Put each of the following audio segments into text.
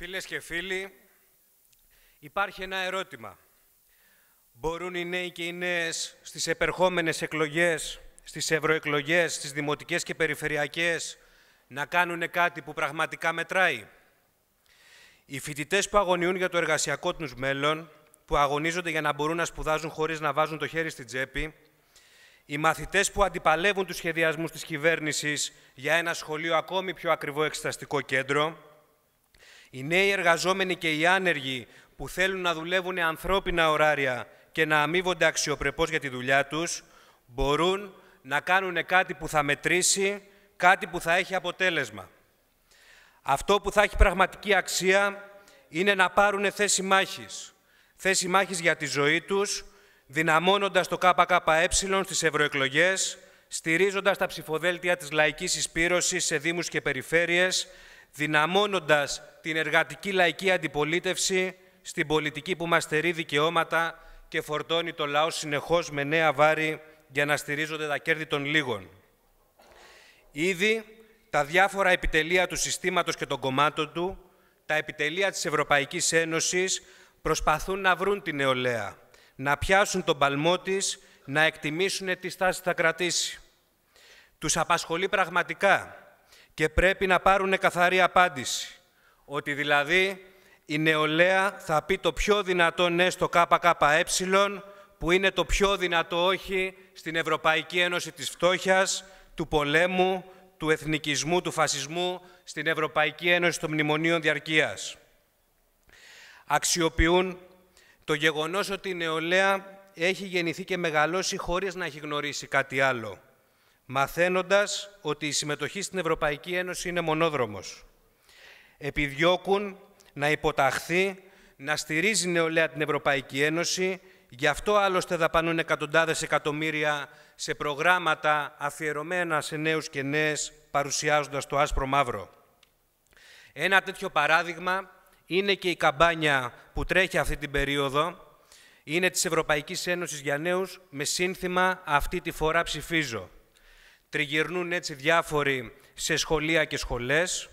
Φίλες και φίλοι, υπάρχει ένα ερώτημα. Μπορούν οι νέοι και οι νέες στις επερχόμενες εκλογές, στις ευρωεκλογές, στις δημοτικές και περιφερειακές, να κάνουν κάτι που πραγματικά μετράει. Οι φοιτητές που αγωνιούν για το εργασιακό τους μέλλον, που αγωνίζονται για να μπορούν να σπουδάζουν χωρίς να βάζουν το χέρι στην τσέπη, οι μαθητές που αντιπαλεύουν τους σχεδιασμούς της κυβέρνησης για ένα σχολείο ακόμη πιο ακριβό εξεταστικό κέντρο, οι νέοι εργαζόμενοι και οι άνεργοι που θέλουν να δουλεύουν ανθρώπινα ωράρια και να αμείβονται αξιοπρεπώς για τη δουλειά τους, μπορούν να κάνουν κάτι που θα μετρήσει, κάτι που θα έχει αποτέλεσμα. Αυτό που θα έχει πραγματική αξία είναι να πάρουν θέση μάχης. Θέση μάχης για τη ζωή τους, δυναμώνοντας το ΚΚΕ στις ευρωεκλογές, στηρίζοντας τα ψηφοδέλτια της λαϊκής εισπύρωσης σε δήμους και περιφέρειες, δυναμώνοντας την εργατική λαϊκή αντιπολίτευση στην πολιτική που μας στερεί δικαιώματα και φορτώνει το λαό συνεχώς με νέα βάρη για να στηρίζονται τα κέρδη των λίγων. Ήδη τα διάφορα επιτελεία του συστήματος και των κομμάτων του, τα επιτελεία της Ευρωπαϊκής Ένωσης προσπαθούν να βρουν την νεολαία, να πιάσουν τον παλμό της, να εκτιμήσουν τι στάση θα κρατήσει. Τους απασχολεί πραγματικά και πρέπει να πάρουν καθαρή απάντηση. Ότι δηλαδή η νεολαία θα πει το πιο δυνατό ναι στο ΚΚΕ που είναι το πιο δυνατό όχι στην Ευρωπαϊκή Ένωση της Φτώχειας, του πολέμου, του εθνικισμού, του φασισμού, στην Ευρωπαϊκή Ένωση των Μνημονίων Διαρκείας. Αξιοποιούν το γεγονός ότι η νεολαία έχει γεννηθεί και μεγαλώσει χωρίς να έχει γνωρίσει κάτι άλλο μαθαίνοντας ότι η συμμετοχή στην Ευρωπαϊκή Ένωση είναι μονόδρομος. Επιδιώκουν να υποταχθεί, να στηρίζει νεολαία την Ευρωπαϊκή Ένωση, γι' αυτό άλλωστε δαπανούν εκατοντάδες εκατομμύρια σε προγράμματα αφιερωμένα σε νέους και νέες, παρουσιάζοντας το άσπρο μαύρο. Ένα τέτοιο παράδειγμα είναι και η καμπάνια που τρέχει αυτή την περίοδο, είναι της Ευρωπαϊκής Ένωσης για Νέους, με σύνθημα «Αυτή τη φορά ψηφίζω». Τριγυρνούν έτσι διάφοροι σε σχολεία και σχολές,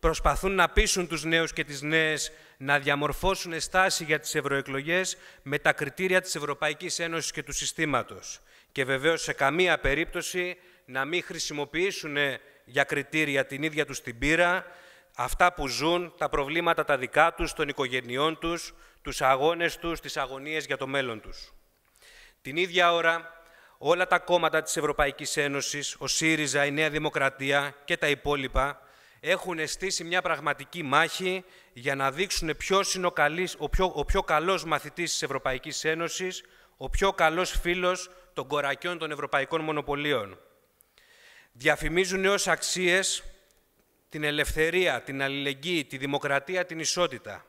προσπαθούν να πείσουν τους νέους και τις νέες να διαμορφώσουν στάση για τις ευρωεκλογές με τα κριτήρια της Ευρωπαϊκής Ένωσης και του συστήματος. Και βεβαίως σε καμία περίπτωση να μην χρησιμοποιήσουν για κριτήρια την ίδια τους την πείρα, αυτά που ζουν, τα προβλήματα τα δικά τους, των οικογενειών τους, τους αγώνες τους, τις αγωνίες για το μέλλον τους. Την ίδια ώρα όλα τα κόμματα της Ευρωπαϊκής Ένωσης, ο ΣΥΡΙΖΑ, η Νέα Δημοκρατία και τα υπόλοιπα, έχουν στήσει μια πραγματική μάχη για να δείξουν ποιος είναι ο, πιο, ο πιο καλός μαθητής της Ευρωπαϊκής Ένωσης, ο πιο καλός φίλος των κορακιών των ευρωπαϊκών μονοπωλίων. Διαφημίζουν ως αξίες την ελευθερία, την αλληλεγγύη, τη δημοκρατία, την ισότητα.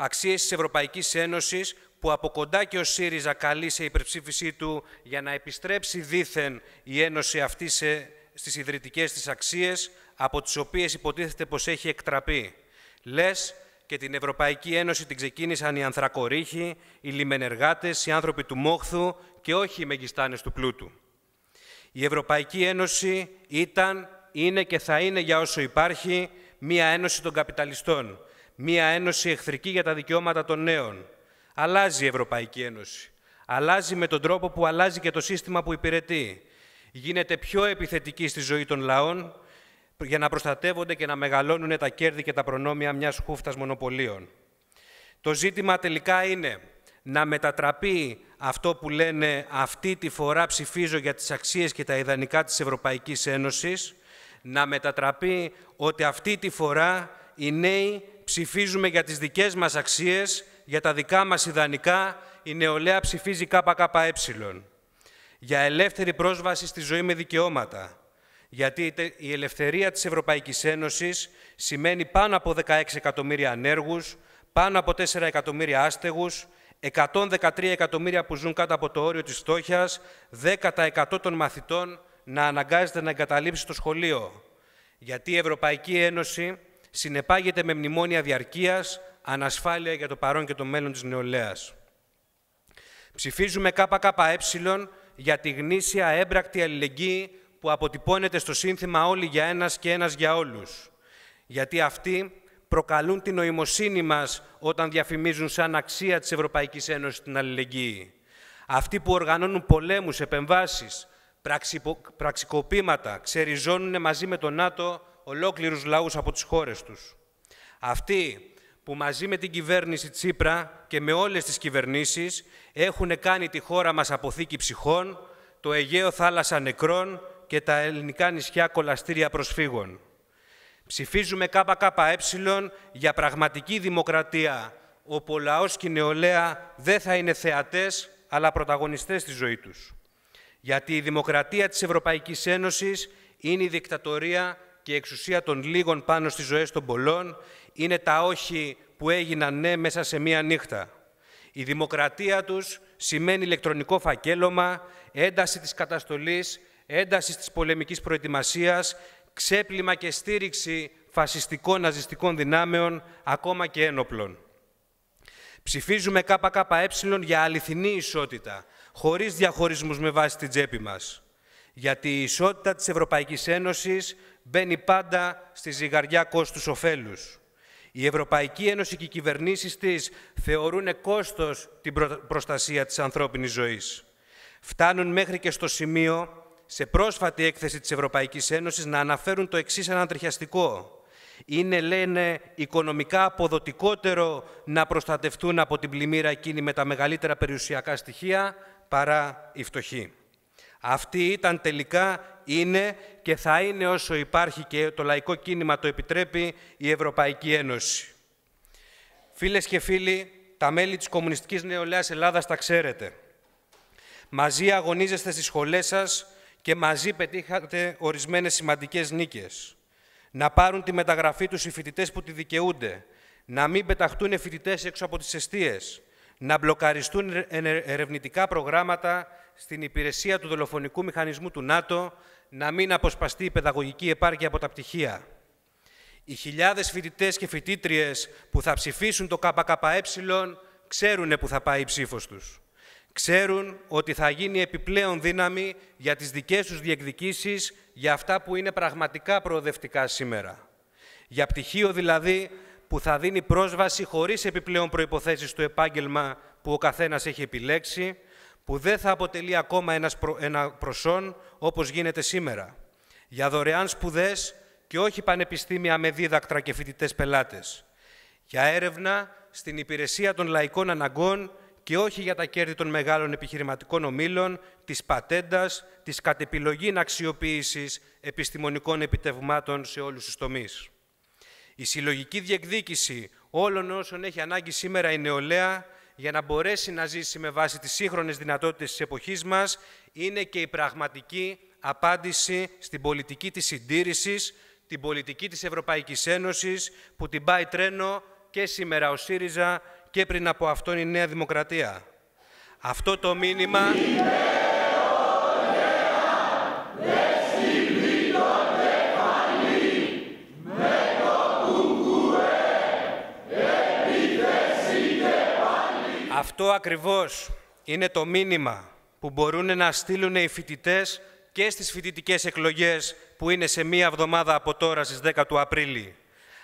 Αξίες της Ευρωπαϊκής Ένωσης που από κοντά και ο ΣΥΡΙΖΑ καλεί σε υπερψήφισή του για να επιστρέψει δήθεν η Ένωση αυτή σε, στις ιδρυτικές της αξίες, από τις οποίες υποτίθεται πως έχει εκτραπεί. Λες και την Ευρωπαϊκή Ένωση την ξεκίνησαν οι ανθρακορύχοι, οι λιμενεργάτες, οι άνθρωποι του μόχθου και όχι οι μεγιστάνες του πλούτου. Η Ευρωπαϊκή Ένωση ήταν, είναι και θα είναι για όσο υπάρχει μία ένωση των καπιταλιστών, Μία ένωση εχθρική για τα δικαιώματα των νέων. Αλλάζει η Ευρωπαϊκή Ένωση. Αλλάζει με τον τρόπο που αλλάζει και το σύστημα που υπηρετεί. Γίνεται πιο επιθετική στη ζωή των λαών για να προστατεύονται και να μεγαλώνουν τα κέρδη και τα προνόμια μιας χούφτας μονοπωλίων. Το ζήτημα τελικά είναι να μετατραπεί αυτό που λένε «αυτή τη φορά ψηφίζω για τις αξίες και τα ιδανικά της Ευρωπαϊκής Ένωσης», να μετατραπεί ότι αυτή τη φορά οι νέοι ψηφίζουμε για τις δικές μας αξίες, για τα δικά μας ιδανικά, η νεολαία ψηφίζει ΚΚΕ. Για ελεύθερη πρόσβαση στη ζωή με δικαιώματα. Γιατί η ελευθερία της Ευρωπαϊκής Ένωσης σημαίνει πάνω από 16 εκατομμύρια ανέργους, πάνω από 4 εκατομμύρια άστεγους, 113 εκατομμύρια που ζουν κάτω από το όριο της φτώχειας, 10% των μαθητών να αναγκάζεται να εγκαταλείψει το σχολείο. Γιατί η Ευρωπαϊκή Ένωση συνεπάγεται με μνημόνια διαρκείας, ανασφάλεια για το παρόν και το μέλλον της νεολαίας. Ψηφίζουμε ΚΚΕ για τη γνήσια έμπρακτη αλληλεγγύη που αποτυπώνεται στο σύνθημα «Όλοι για ένας και ένας για όλους». Γιατί αυτοί προκαλούν την νοημοσύνη μας όταν διαφημίζουν σαν αξία της Ευρωπαϊκής Ένωσης την αλληλεγγύη. Αυτοί που οργανώνουν πολέμους, επεμβάσεις, πραξικοπήματα, ξεριζώνουν μαζί με τον ΝΑΤΟ ολόκληρους λαούς από τις χώρες τους. Αυτοί που μαζί με την κυβέρνηση Τσίπρα και με όλες τις κυβερνήσεις έχουν κάνει τη χώρα μας αποθήκη ψυχών, το Αιγαίο θάλασσα νεκρών και τα ελληνικά νησιά κολαστήρια προσφύγων. Ψηφίζουμε ΚΚΕ για πραγματική δημοκρατία, όπου ο λαός και η νεολαία δεν θα είναι θεατές, αλλά πρωταγωνιστές στη ζωή τους. Γιατί η δημοκρατία της Ευρωπαϊκής Ένωσης είναι η δικτατορία και η εξουσία των λίγων πάνω στις ζωές των πολλών είναι τα όχι που έγιναν ναι μέσα σε μία νύχτα. Η δημοκρατία τους σημαίνει ηλεκτρονικό φακέλωμα, ένταση της καταστολής, ένταση της πολεμικής προετοιμασίας, ξέπλυμα και στήριξη φασιστικών ναζιστικών δυνάμεων, ακόμα και ένοπλων. Ψηφίζουμε ΚΚΕ για αληθινή ισότητα, χωρίς διαχωρισμούς με βάση την τσέπη μας γιατί η ισότητα της Ευρωπαϊκής Ένωσης μπαίνει πάντα στη ζυγαριά κόστους-οφέλους. Η Ευρωπαϊκή Ένωση και οι κυβερνήσεις της θεωρούν κόστος την προστασία της ανθρώπινης ζωής. Φτάνουν μέχρι και στο σημείο, σε πρόσφατη έκθεση της Ευρωπαϊκής Ένωσης, να αναφέρουν το εξής ανατριχιαστικό. Είναι, λένε, οικονομικά αποδοτικότερο να προστατευτούν από την πλημμύρα εκείνη με τα μεγαλύτερα περιουσιακά στοιχεία παρά οι φτωχή. Αυτή ήταν τελικά, είναι και θα είναι όσο υπάρχει και το λαϊκό κίνημα το επιτρέπει η Ευρωπαϊκή Ένωση. Φίλες και φίλοι, τα μέλη της Κομμουνιστικής Νεολαίας Ελλάδας τα ξέρετε. Μαζί αγωνίζεστε στις σχολές σας και μαζί πετύχατε ορισμένες σημαντικές νίκες. Να πάρουν τη μεταγραφή τους οι φοιτητές που τη δικαιούνται, να μην πεταχτούν οι φοιτητές έξω από τις αιστείες, να μπλοκαριστούν ερευνητικά προγράμματα στην υπηρεσία του δολοφονικού μηχανισμού του ΝΑΤΟ να μην αποσπαστεί η παιδαγωγική επάρκεια από τα πτυχία. Οι χιλιάδες φοιτητές και φοιτήτριες που θα ψηφίσουν το ΚΚΕ ξέρουν που θα πάει η ψήφος τους. Ξέρουν ότι θα γίνει επιπλέον δύναμη για τις δικές τους διεκδικήσεις για αυτά που είναι πραγματικά προοδευτικά σήμερα. Για πτυχίο δηλαδή που θα δίνει πρόσβαση χωρίς επιπλέον προϋποθέσεις στο επάγγελμα που ο καθένας έχει επιλέξει, που δεν θα αποτελεί ακόμα ένας προσόν όπως γίνεται σήμερα, για δωρεάν σπουδές και όχι πανεπιστήμια με δίδακτρα και φοιτητές πελάτες, για έρευνα στην υπηρεσία των λαϊκών αναγκών και όχι για τα κέρδη των μεγάλων επιχειρηματικών ομίλων, της πατέντας, της κατεπιλογήν αξιοποίησης επιστημονικών επιτευγμάτων σε όλους τους τομείς. Η συλλογική διεκδίκηση όλων όσων έχει ανάγκη σήμερα η νεολαία για να μπορέσει να ζήσει με βάση τις σύγχρονες δυνατότητες της εποχής μας είναι και η πραγματική απάντηση στην πολιτική της συντήρησης, την πολιτική της Ευρωπαϊκής Ένωσης που την πάει τρένο και σήμερα ο ΣΥΡΙΖΑ και πριν από αυτόν η Νέα Δημοκρατία. Αυτό το μήνυμα... Αυτό ακριβώς είναι το μήνυμα που μπορούν να στείλουν οι φοιτητές και στις φοιτητικές εκλογές που είναι σε μία εβδομάδα από τώρα στις 10 του Απρίλη,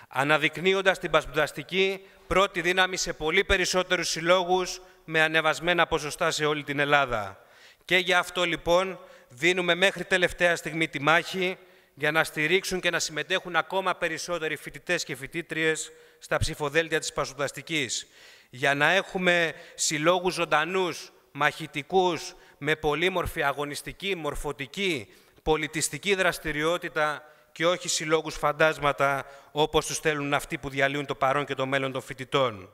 αναδεικνύοντας την πασπουδαστική πρώτη δύναμη σε πολύ περισσότερους συλλόγους με ανεβασμένα ποσοστά σε όλη την Ελλάδα. Και γι' αυτό λοιπόν δίνουμε μέχρι τελευταία στιγμή τη μάχη για να στηρίξουν και να συμμετέχουν ακόμα περισσότεροι φοιτητές και φοιτήτριες στα ψηφοδέλτια της πασπουδαστικής για να έχουμε συλλόγους ζωντανούς, μαχητικούς, με πολύμορφη αγωνιστική, μορφωτική, πολιτιστική δραστηριότητα και όχι συλλόγους φαντάσματα όπως τους θέλουν αυτοί που διαλύουν το παρόν και το μέλλον των φοιτητών.